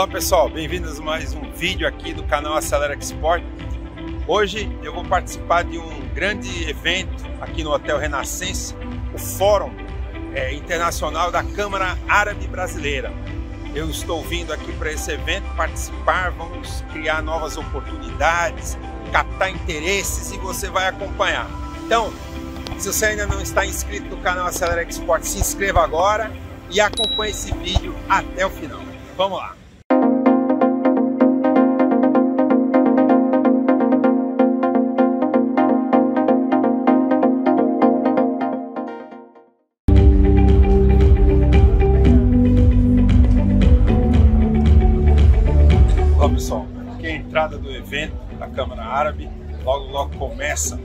Olá pessoal, bem-vindos a mais um vídeo aqui do canal Acelera Export. Hoje eu vou participar de um grande evento aqui no Hotel Renascença, o Fórum é, Internacional da Câmara Árabe Brasileira. Eu estou vindo aqui para esse evento participar, vamos criar novas oportunidades, captar interesses e você vai acompanhar. Então, se você ainda não está inscrito no canal Acelera Export, se inscreva agora e acompanhe esse vídeo até o final. Vamos lá! Câmara Árabe. Logo, logo começam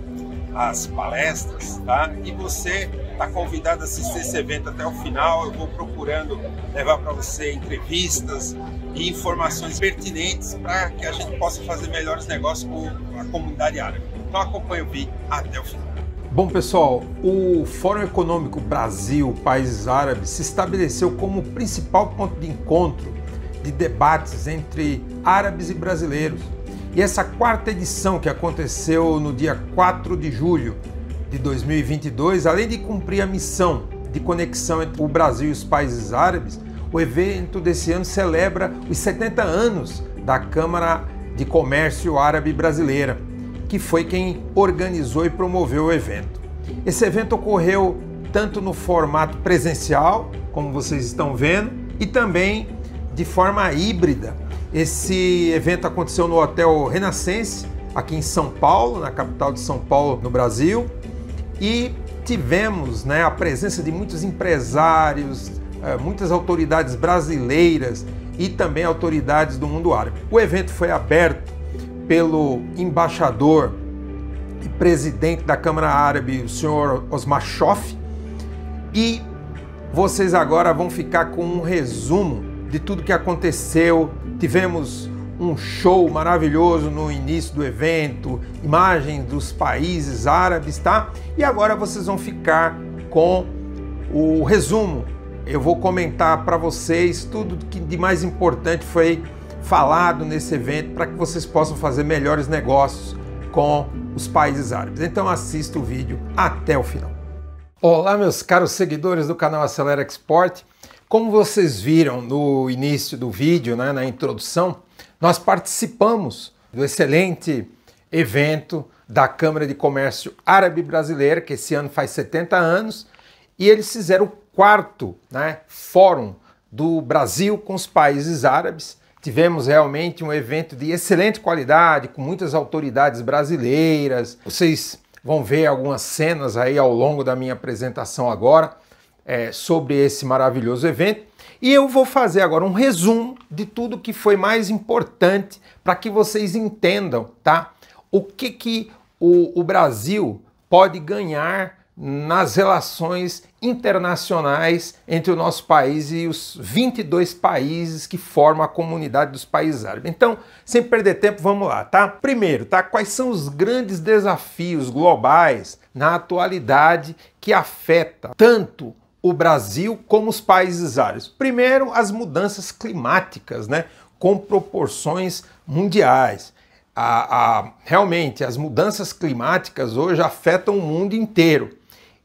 as palestras, tá? E você está convidado a assistir esse evento até o final. Eu vou procurando levar para você entrevistas e informações pertinentes para que a gente possa fazer melhores negócios com a comunidade árabe. Então acompanhe o vídeo até o final. Bom, pessoal, o Fórum Econômico Brasil Países Árabes se estabeleceu como o principal ponto de encontro de debates entre árabes e brasileiros e essa quarta edição, que aconteceu no dia 4 de julho de 2022, além de cumprir a missão de conexão entre o Brasil e os países árabes, o evento desse ano celebra os 70 anos da Câmara de Comércio Árabe Brasileira, que foi quem organizou e promoveu o evento. Esse evento ocorreu tanto no formato presencial, como vocês estão vendo, e também de forma híbrida, esse evento aconteceu no Hotel Renascense, aqui em São Paulo, na capital de São Paulo, no Brasil, e tivemos né, a presença de muitos empresários, eh, muitas autoridades brasileiras e também autoridades do mundo árabe. O evento foi aberto pelo embaixador e presidente da Câmara Árabe, o senhor Osmar Schoff, e vocês agora vão ficar com um resumo de tudo que aconteceu Tivemos um show maravilhoso no início do evento, imagens dos países árabes, tá? E agora vocês vão ficar com o resumo. Eu vou comentar para vocês tudo que de mais importante foi falado nesse evento para que vocês possam fazer melhores negócios com os países árabes. Então assista o vídeo até o final. Olá, meus caros seguidores do canal Acelera Export. Como vocês viram no início do vídeo, né, na introdução, nós participamos do excelente evento da Câmara de Comércio Árabe Brasileira, que esse ano faz 70 anos, e eles fizeram o quarto né, fórum do Brasil com os países árabes. Tivemos realmente um evento de excelente qualidade, com muitas autoridades brasileiras. Vocês vão ver algumas cenas aí ao longo da minha apresentação agora é, sobre esse maravilhoso evento. E eu vou fazer agora um resumo de tudo que foi mais importante para que vocês entendam, tá? O que, que o, o Brasil pode ganhar nas relações internacionais entre o nosso país e os 22 países que formam a comunidade dos países árabes. Então, sem perder tempo, vamos lá, tá? Primeiro, tá? Quais são os grandes desafios globais na atualidade que afeta tanto o Brasil como os países árabes? Primeiro, as mudanças climáticas, né, com proporções mundiais. A, a, realmente, as mudanças climáticas hoje afetam o mundo inteiro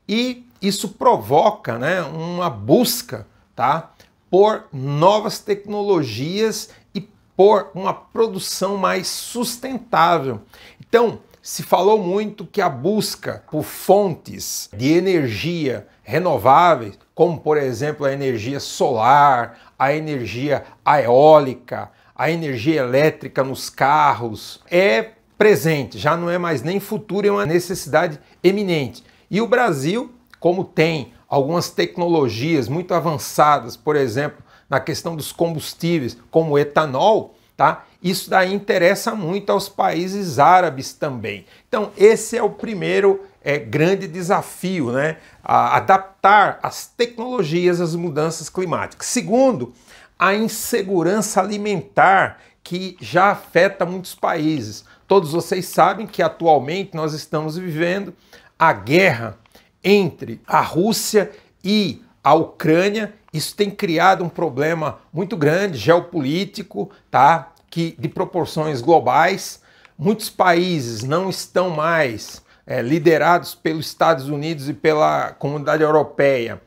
e isso provoca né, uma busca tá, por novas tecnologias e por uma produção mais sustentável. Então, se falou muito que a busca por fontes de energia renováveis, como por exemplo a energia solar, a energia eólica, a energia elétrica nos carros, é presente, já não é mais nem futuro, é uma necessidade eminente. E o Brasil, como tem algumas tecnologias muito avançadas, por exemplo, na questão dos combustíveis, como o etanol, tá? Isso daí interessa muito aos países árabes também. Então, esse é o primeiro é, grande desafio, né? A adaptar as tecnologias às mudanças climáticas. Segundo, a insegurança alimentar que já afeta muitos países. Todos vocês sabem que atualmente nós estamos vivendo a guerra entre a Rússia e a Ucrânia. Isso tem criado um problema muito grande geopolítico, tá? que de proporções globais, muitos países não estão mais é, liderados pelos Estados Unidos e pela comunidade europeia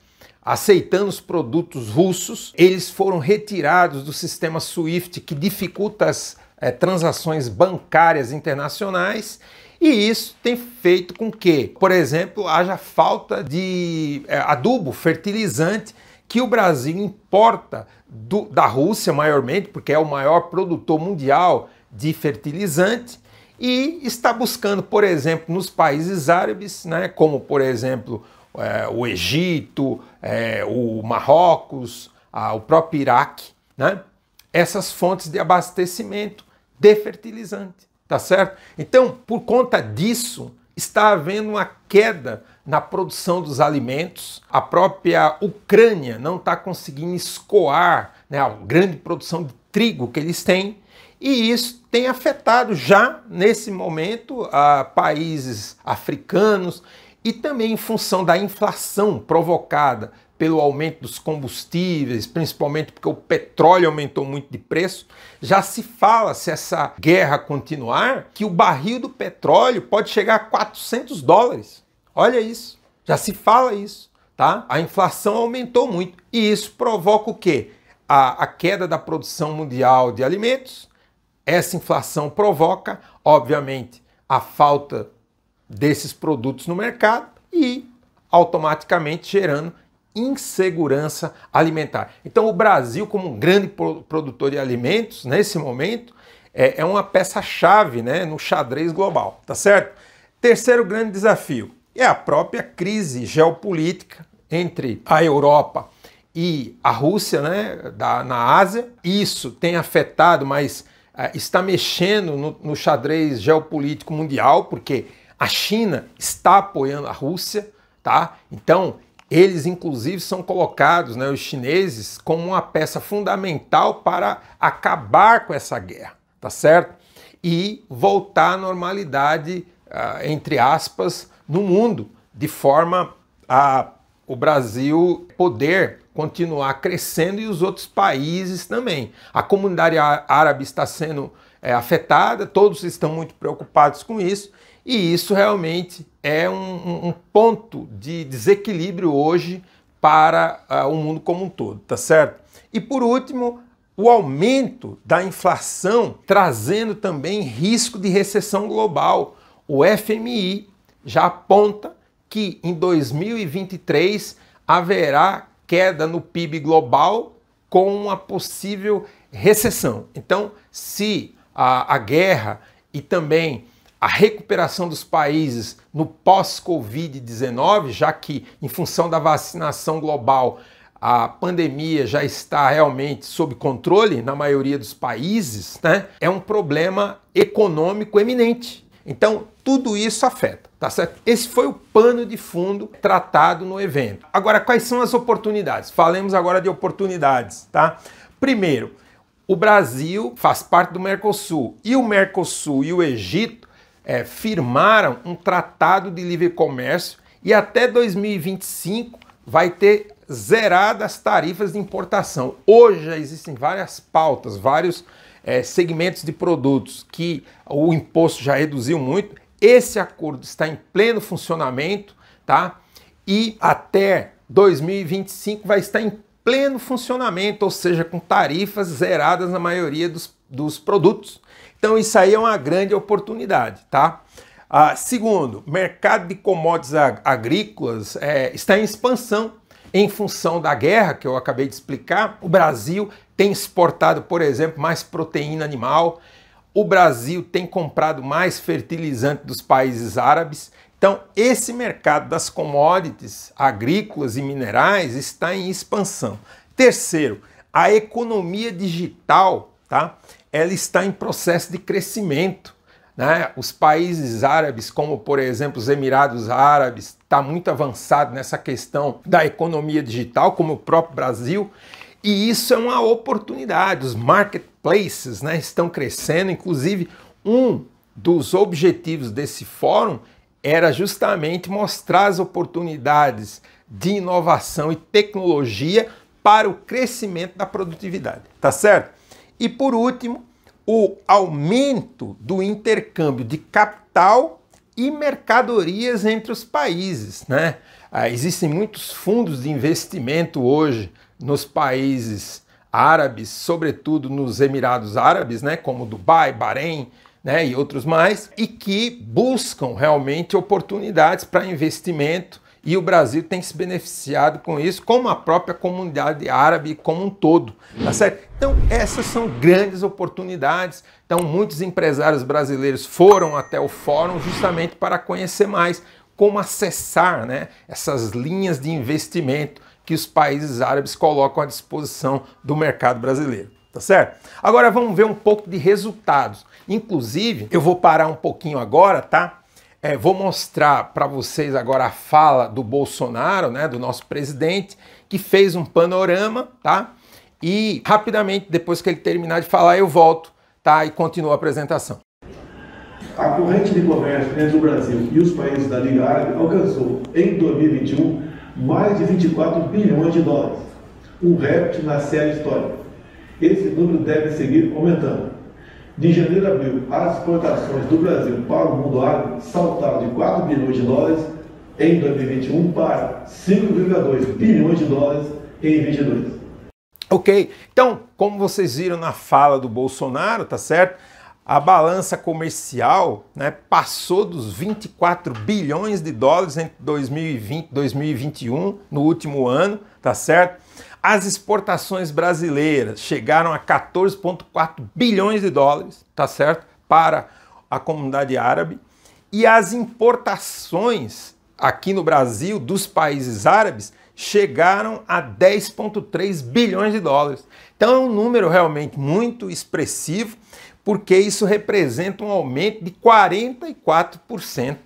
aceitando os produtos russos, eles foram retirados do sistema SWIFT que dificulta as é, transações bancárias internacionais. E isso tem feito com que, por exemplo, haja falta de é, adubo fertilizante que o Brasil importa do, da Rússia, maiormente, porque é o maior produtor mundial de fertilizante, e está buscando, por exemplo, nos países árabes, né, como por exemplo é, o Egito, é, o Marrocos, a, o próprio Iraque, né, essas fontes de abastecimento de fertilizante, tá certo? Então, por conta disso, está havendo uma queda na produção dos alimentos. A própria Ucrânia não está conseguindo escoar né, a grande produção de trigo que eles têm. E isso tem afetado já nesse momento a países africanos e também em função da inflação provocada pelo aumento dos combustíveis, principalmente porque o petróleo aumentou muito de preço. Já se fala, se essa guerra continuar, que o barril do petróleo pode chegar a 400 dólares. Olha isso, já se fala isso, tá? A inflação aumentou muito e isso provoca o quê? A, a queda da produção mundial de alimentos. Essa inflação provoca, obviamente, a falta desses produtos no mercado e automaticamente gerando insegurança alimentar. Então, o Brasil, como um grande produtor de alimentos, nesse momento, é, é, uma peça-chave né, no xadrez global, tá certo? Terceiro grande desafio: é a própria crise geopolítica entre a Europa e a Rússia, né, da, na Ásia. Isso tem afetado, mas eh, está mexendo no, no xadrez geopolítico mundial, porque a China está apoiando a Rússia, tá? Então, eles inclusive são colocados, né, os chineses, como uma peça fundamental para acabar com essa guerra, tá certo? E voltar à normalidade, ah, entre aspas, no mundo, de forma a o Brasil poder continuar crescendo e os outros países também. A comunidade árabe está sendo é, afetada, todos estão muito preocupados com isso, e isso realmente é um, um ponto de desequilíbrio hoje para uh, o mundo como um todo, tá certo? E por último, o aumento da inflação trazendo também risco de recessão global. O FMI já aponta que em 2023 haverá queda no PIB global com uma possível recessão. Então, se a, a guerra e também a recuperação dos países no pós-Covid-19, já que, em função da vacinação global, a pandemia já está realmente sob controle na maioria dos países, né? é um problema econômico eminente. Então, tudo isso afeta, tá certo? Esse foi o pano de fundo tratado no evento. Agora, quais são as oportunidades? Falemos agora de oportunidades, tá? Primeiro, o Brasil faz parte do Mercosul e o Mercosul e o Egito é, firmaram um tratado de livre comércio e até 2025 vai ter zeradas as tarifas de importação. Hoje já existem várias pautas, vários é, segmentos de produtos que o imposto já reduziu muito, esse acordo está em pleno funcionamento, tá? E até 2025 vai estar em pleno funcionamento, ou seja, com tarifas zeradas na maioria dos, dos produtos. Então isso aí é uma grande oportunidade, tá? Ah, segundo, mercado de commodities agrícolas é, está em expansão em função da guerra que eu acabei de explicar, o Brasil tem exportado, por exemplo, mais proteína animal, o Brasil tem comprado mais fertilizante dos países árabes. Então, esse mercado das commodities agrícolas e minerais está em expansão. Terceiro, a economia digital, tá? Ela está em processo de crescimento. Né? Os países árabes, como por exemplo os Emirados Árabes, está muito avançado nessa questão da economia digital, como o próprio Brasil, e isso é uma oportunidade. Os marketplaces né, estão crescendo, inclusive um dos objetivos desse fórum era justamente mostrar as oportunidades de inovação e tecnologia para o crescimento da produtividade, tá certo? E por último, o aumento do intercâmbio de capital e mercadorias entre os países. Né? Ah, existem muitos fundos de investimento hoje nos países árabes, sobretudo nos Emirados Árabes, né? como Dubai, Bahrein né? e outros mais, e que buscam realmente oportunidades para investimento e o Brasil tem se beneficiado com isso, como a própria comunidade árabe como um todo, tá certo? Então, essas são grandes oportunidades. Então, muitos empresários brasileiros foram até o fórum justamente para conhecer mais como acessar né, essas linhas de investimento que os países árabes colocam à disposição do mercado brasileiro. Tá certo? Agora vamos ver um pouco de resultados. Inclusive, eu vou parar um pouquinho agora, tá? É, vou mostrar para vocês agora a fala do Bolsonaro, né, do nosso presidente, que fez um panorama, tá? E rapidamente, depois que ele terminar de falar, eu volto, tá? E continuo a apresentação. A corrente de comércio entre o Brasil e os países da Liga Árabe alcançou, em 2021, mais de 24 bilhões de dólares, um recorde na série histórica. Esse número deve seguir aumentando. De janeiro a abril, as exportações do Brasil para o mundo árabe saltaram de 4 bilhões de dólares em 2021 para 5,2 bilhões de dólares em 2022. Ok, então, como vocês viram na fala do Bolsonaro, tá certo? A balança comercial né, passou dos 24 bilhões de dólares entre 2020 e 2021, no último ano, tá certo? As exportações brasileiras chegaram a 14,4 bilhões de dólares, tá certo? Para a comunidade árabe. E as importações aqui no Brasil dos países árabes chegaram a 10,3 bilhões de dólares. Então é um número realmente muito expressivo, porque isso representa um aumento de 44%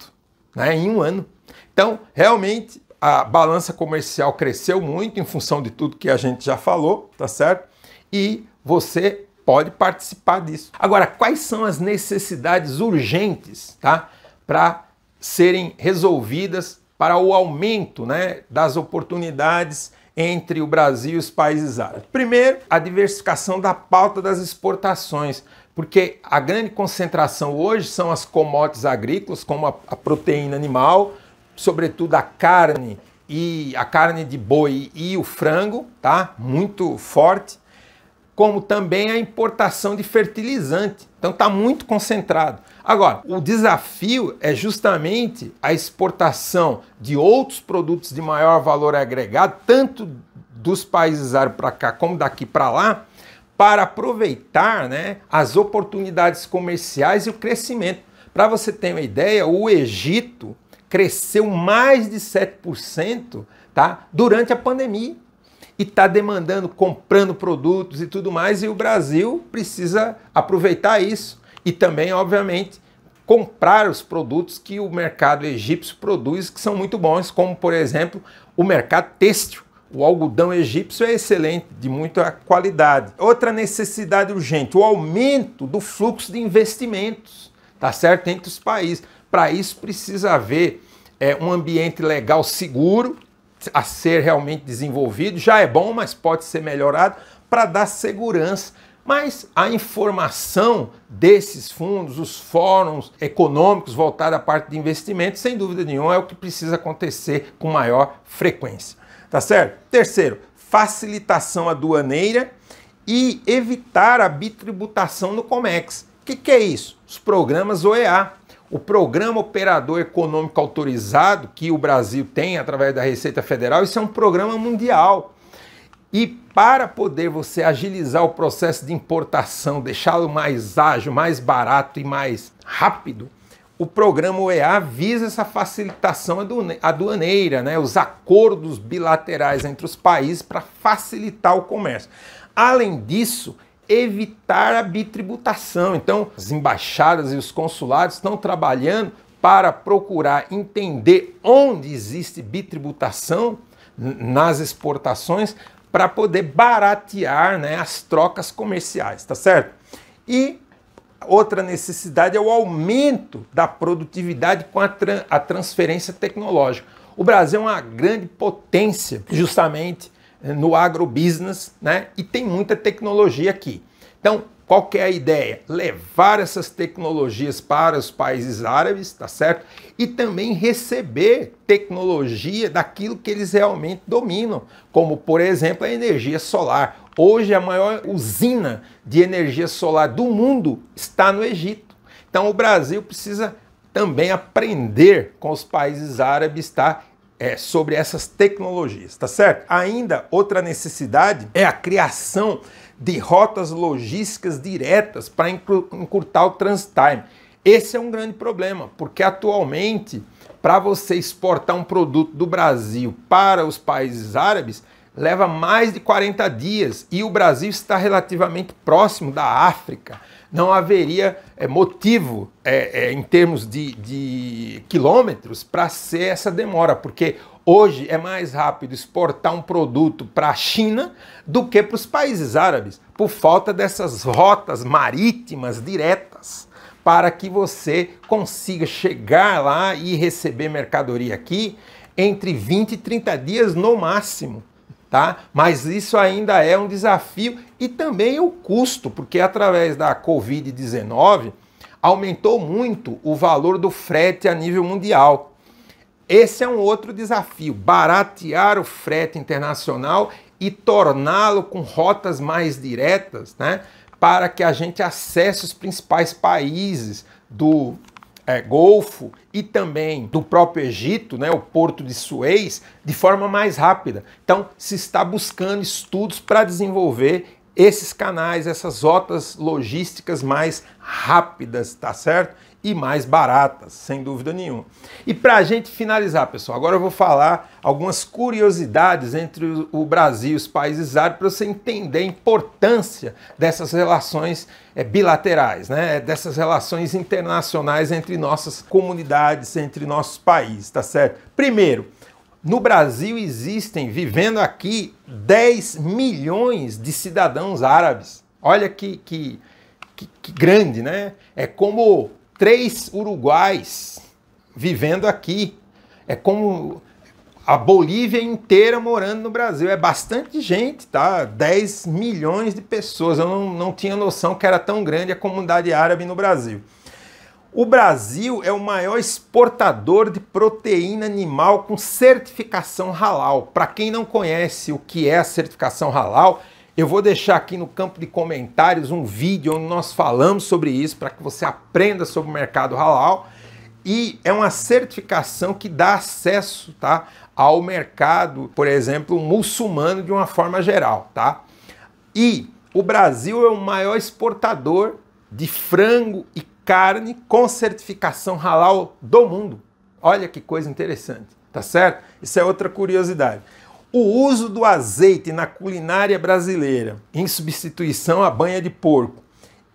né, em um ano. Então, realmente a balança comercial cresceu muito em função de tudo que a gente já falou, tá certo? E você pode participar disso. Agora, quais são as necessidades urgentes, tá? Para serem resolvidas para o aumento, né, das oportunidades entre o Brasil e os países árabes. Primeiro, a diversificação da pauta das exportações, porque a grande concentração hoje são as commodities agrícolas, como a, a proteína animal, sobretudo a carne e a carne de boi e o frango, tá? Muito forte, como também a importação de fertilizante. Então tá muito concentrado. Agora, o desafio é justamente a exportação de outros produtos de maior valor agregado, tanto dos países árabes para cá como daqui para lá, para aproveitar né, as oportunidades comerciais e o crescimento. Para você ter uma ideia, o Egito cresceu mais de 7% tá? durante a pandemia. E está demandando, comprando produtos e tudo mais, e o Brasil precisa aproveitar isso. E também, obviamente, comprar os produtos que o mercado egípcio produz, que são muito bons, como, por exemplo, o mercado têxtil. O algodão egípcio é excelente, de muita qualidade. Outra necessidade urgente, o aumento do fluxo de investimentos, tá certo? Entre os países para isso precisa haver é, um ambiente legal seguro a ser realmente desenvolvido. Já é bom, mas pode ser melhorado para dar segurança. Mas a informação desses fundos, os fóruns econômicos voltados à parte de investimento, sem dúvida nenhuma, é o que precisa acontecer com maior frequência. Tá certo? Terceiro, facilitação aduaneira e evitar a bitributação no COMEX. O que, que é isso? Os programas OEA, o Programa Operador Econômico Autorizado que o Brasil tem através da Receita Federal, isso é um programa mundial. E para poder você agilizar o processo de importação, deixá-lo mais ágil, mais barato e mais rápido, o programa OEA visa essa facilitação aduaneira, né? os acordos bilaterais entre os países para facilitar o comércio. Além disso, evitar a bitributação. Então, as embaixadas e os consulados estão trabalhando para procurar entender onde existe bitributação nas exportações para poder baratear né, as trocas comerciais, tá certo? E outra necessidade é o aumento da produtividade com a, tra a transferência tecnológica. O Brasil é uma grande potência justamente no agrobusiness, né? E tem muita tecnologia aqui. Então, qual é a ideia? Levar essas tecnologias para os países árabes, tá certo? E também receber tecnologia daquilo que eles realmente dominam, como por exemplo a energia solar. Hoje a maior usina de energia solar do mundo está no Egito. Então o Brasil precisa também aprender com os países árabes, tá? é, sobre essas tecnologias, tá certo? Ainda outra necessidade é a criação de rotas logísticas diretas para encurtar o transit time. Esse é um grande problema, porque atualmente, para você exportar um produto do Brasil para os países árabes, leva mais de 40 dias e o Brasil está relativamente próximo da África não haveria é, motivo, é, é, em termos de, de quilômetros, para ser essa demora, porque hoje é mais rápido exportar um produto para a China do que para os países árabes, por falta dessas rotas marítimas diretas para que você consiga chegar lá e receber mercadoria aqui entre 20 e 30 dias no máximo tá? Mas isso ainda é um desafio e também o custo, porque através da Covid-19 aumentou muito o valor do frete a nível mundial. Esse é um outro desafio: baratear o frete internacional e torná-lo com rotas mais diretas, né? Para que a gente acesse os principais países do é, Golfo e também do próprio Egito, né, o porto de Suez, de forma mais rápida. Então, se está buscando estudos para desenvolver esses canais, essas rotas logísticas mais rápidas, tá certo? e mais baratas, sem dúvida nenhuma. E para a gente finalizar, pessoal, agora eu vou falar algumas curiosidades entre o Brasil e os países árabes para você entender a importância dessas relações eh, bilaterais, né? dessas relações internacionais entre nossas comunidades, entre nossos países, tá certo? Primeiro, no Brasil existem, vivendo aqui, 10 milhões de cidadãos árabes. Olha que, que, que, que grande, né? É como três uruguais vivendo aqui. É como a Bolívia inteira morando no Brasil. É bastante gente, tá? 10 milhões de pessoas. Eu não, não tinha noção que era tão grande a comunidade árabe no Brasil. O Brasil é o maior exportador de proteína animal com certificação halal. Para quem não conhece o que é a certificação halal, eu vou deixar aqui no campo de comentários um vídeo onde nós falamos sobre isso para que você aprenda sobre o mercado halal e é uma certificação que dá acesso, tá, ao mercado, por exemplo, muçulmano de uma forma geral, tá? E o Brasil é o maior exportador de frango e carne com certificação halal do mundo. Olha que coisa interessante, tá certo? Isso é outra curiosidade o uso do azeite na culinária brasileira, em substituição à banha de porco,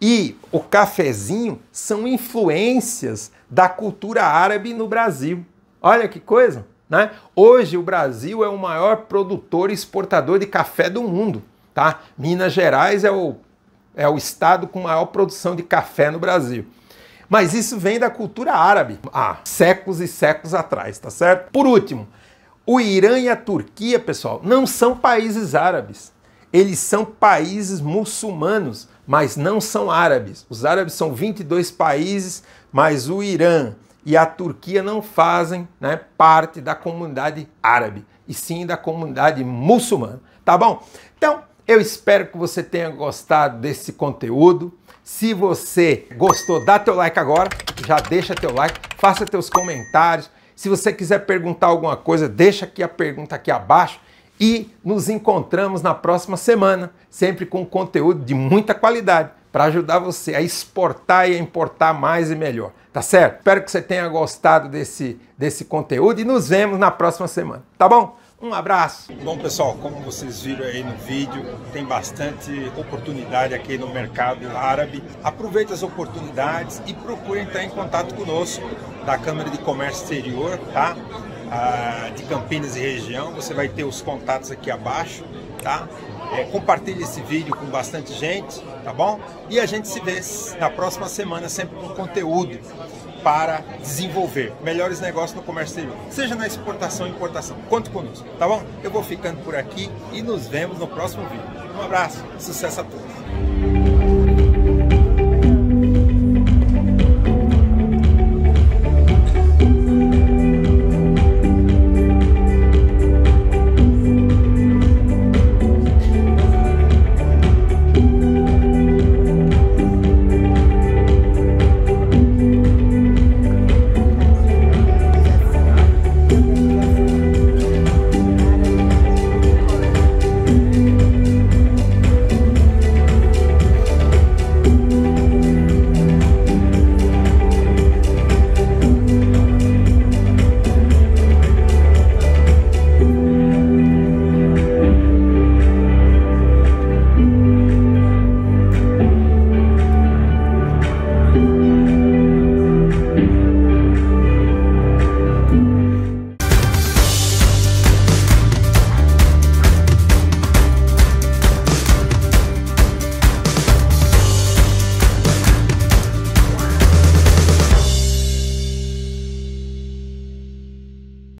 e o cafezinho são influências da cultura árabe no Brasil. Olha que coisa, né? Hoje o Brasil é o maior produtor e exportador de café do mundo, tá? Minas Gerais é o, é o estado com maior produção de café no Brasil. Mas isso vem da cultura árabe há séculos e séculos atrás, tá certo? Por último, o Irã e a Turquia, pessoal, não são países árabes. Eles são países muçulmanos, mas não são árabes. Os árabes são 22 países, mas o Irã e a Turquia não fazem né, parte da comunidade árabe, e sim da comunidade muçulmana. Tá bom? Então, eu espero que você tenha gostado desse conteúdo. Se você gostou, dá teu like agora, já deixa teu like, faça teus comentários se você quiser perguntar alguma coisa, deixa aqui a pergunta aqui abaixo e nos encontramos na próxima semana, sempre com conteúdo de muita qualidade para ajudar você a exportar e a importar mais e melhor, tá certo? Espero que você tenha gostado desse, desse conteúdo e nos vemos na próxima semana, tá bom? Um abraço. Bom pessoal, como vocês viram aí no vídeo, tem bastante oportunidade aqui no mercado árabe. Aproveite as oportunidades e procure entrar em contato conosco da Câmara de Comércio Exterior, tá? Ah, de Campinas e região. Você vai ter os contatos aqui abaixo, tá? É, compartilhe esse vídeo com bastante gente tá bom? E a gente se vê na próxima semana sempre com conteúdo para desenvolver melhores negócios no comércio exterior, seja na exportação ou importação. Conte conosco, tá bom? Eu vou ficando por aqui e nos vemos no próximo vídeo. Um abraço, sucesso a todos!